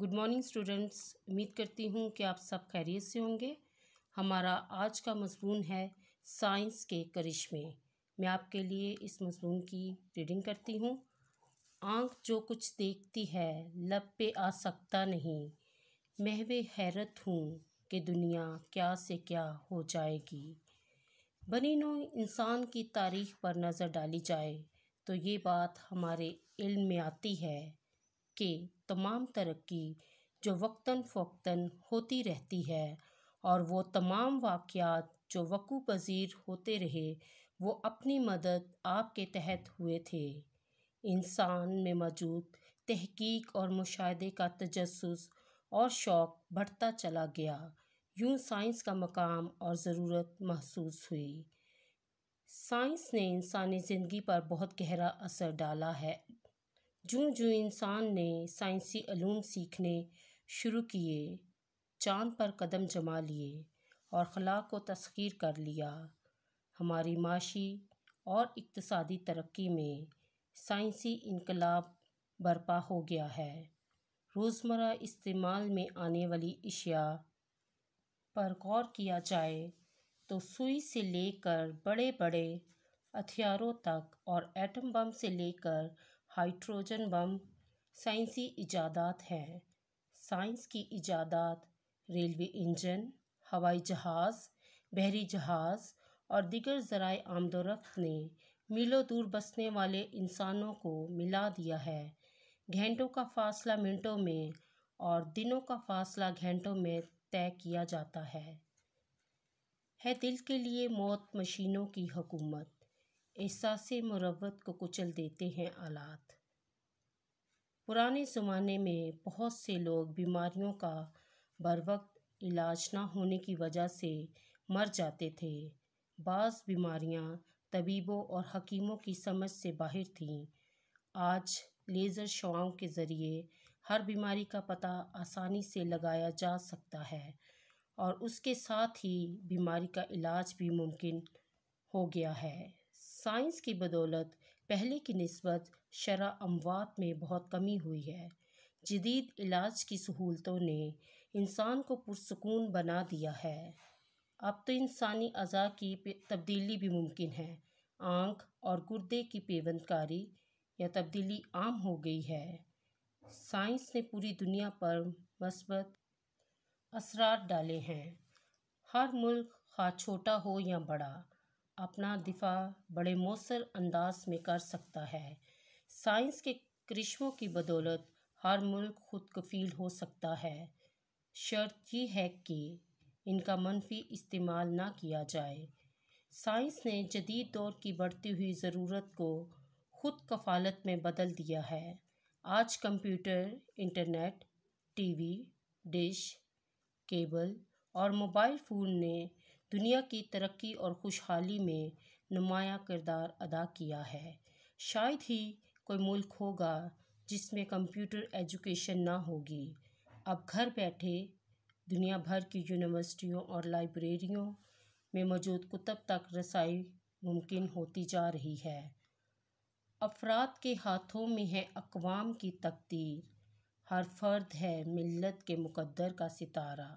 good morning students उम्मीद करती हूँ कि आप सब खैरियत से होंगे हमारा आज का मजमून है साइंस के करिश्मे मैं आपके लिए इस मजमून की रीडिंग करती हूँ आंख जो कुछ देखती है लब पे आ सकता नहीं महवे हैरत हूँ कि दुनिया क्या से क्या हो जाएगी बनी नो इंसान की तारीख पर नज़र डाली जाए तो ये बात हमारे इल्म में आती है के तमाम तरक्की जो वक्ता फ़ोक्ता होती रहती है और वो तमाम वाक़ात जो वक़ू पज़ीर होते रहे वो अपनी मदद आपके तहत हुए थे इंसान में मौजूद तहकीक और मुशाहे का तजस और शौक़ बढ़ता चला गया यूँ साइंस का मकाम और ज़रूरत महसूस हुई साइंस ने इंसानी ज़िंदगी पर बहुत गहरा असर डाला है जूँ जूँ इंसान ने साइंसी अलूम सीखने शुरू किए चाँद पर कदम जमा लिए और खला को तस्खीर कर लिया हमारी माशी और इकतसादी तरक्की में साइंसी इनकलाब बरपा हो गया है रोज़मर्रा इस्तेमाल में आने वाली अशिया पर गौर किया जाए तो सुई से लेकर बड़े बड़े हथियारों तक और एटम बम से लेकर हाइड्रोजन बम साइंसी इजादात हैं साइंस की इजादात रेलवे इंजन हवाई जहाज़ बहरी जहाज़ और दिगर ज़राए आमदोरफ्त ने मीलों दूर बसने वाले इंसानों को मिला दिया है घंटों का फासला मिनटों में और दिनों का फासला घंटों में तय किया जाता है है दिल के लिए मौत मशीनों की हुकूमत एहसास मुरवत को कुचल देते हैं आलात पुराने ज़माने में बहुत से लोग बीमारियों का बर वक्त इलाज ना होने की वजह से मर जाते थे बाज़ बीमारियां तबीबों और हकीमों की समझ से बाहर थीं आज लेज़र शवाओं के ज़रिए हर बीमारी का पता आसानी से लगाया जा सकता है और उसके साथ ही बीमारी का इलाज भी मुमकिन हो गया है साइंस की बदौलत पहले की नस्बत शरा अमवात में बहुत कमी हुई है जदीद इलाज की सहूलतों ने इंसान को पुरसकून बना दिया है अब तो इंसानी अज़ा की तब्दीली भी मुमकिन है आँख और गुर्दे की पेवंदकारी या तब्दीली आम हो गई है साइंस ने पूरी दुनिया पर मस्बत असरार डाले हैं हर मुल्क खा छोटा हो या बड़ा अपना दिफा बड़े मौसर अंदाज में कर सकता है साइंस के करिश्मों की बदौलत हर मुल्क खुद कफील हो सकता है शर्त ये है कि इनका मनफी इस्तेमाल ना किया जाए साइंस ने जदीद दौर की बढ़ती हुई ज़रूरत को खुद कफालत में बदल दिया है आज computer internet TV dish cable और मोबाइल फ़ोन ने दुनिया की तरक्की और खुशहाली में नुमाया किरदार अदा किया है शायद ही कोई मुल्क होगा जिसमें कंप्यूटर एजुकेशन ना होगी अब घर बैठे दुनिया भर की यूनिवर्सिटियों और लाइब्रेरियों में मौजूद कुतब तक रसाई मुमकिन होती जा रही है अफराद के हाथों में है अकवाम की तकदीर हर फर्द है मिल्लत के मुकद्दर का सितारा